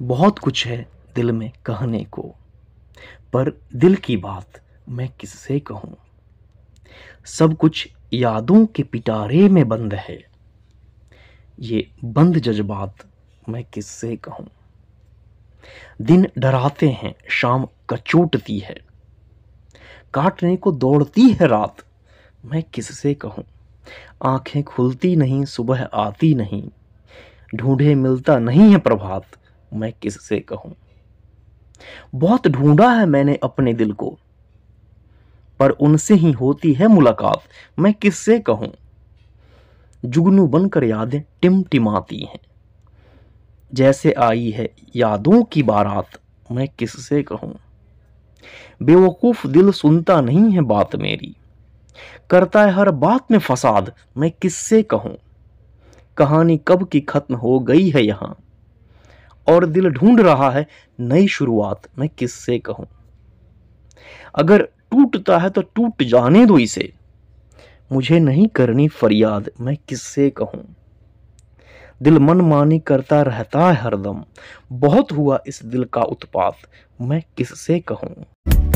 बहुत कुछ है दिल में कहने को पर दिल की बात मैं किससे कहूँ सब कुछ यादों के पिटारे में बंद है ये बंद जज्बात मैं किससे कहूँ दिन डराते हैं शाम कचोटती है काटने को दौड़ती है रात मैं किससे कहूँ आंखें खुलती नहीं सुबह आती नहीं ढूंढे मिलता नहीं है प्रभात मैं किससे कहूं बहुत ढूंढा है मैंने अपने दिल को पर उनसे ही होती है मुलाकात मैं किससे कहूं जुगनू बनकर यादें टिमटिमाती हैं जैसे आई है यादों की बारात मैं किससे कहूं बेवकूफ़ दिल सुनता नहीं है बात मेरी करता है हर बात में फसाद मैं किससे कहूं कहानी कब की ख़त्म हो गई है यहां और दिल ढूंढ रहा है नई शुरुआत मैं किससे कहूं अगर टूटता है तो टूट जाने दो इसे मुझे नहीं करनी फरियाद मैं किससे कहूं दिल मन मानी करता रहता है हरदम बहुत हुआ इस दिल का उत्पात मैं किससे कहूं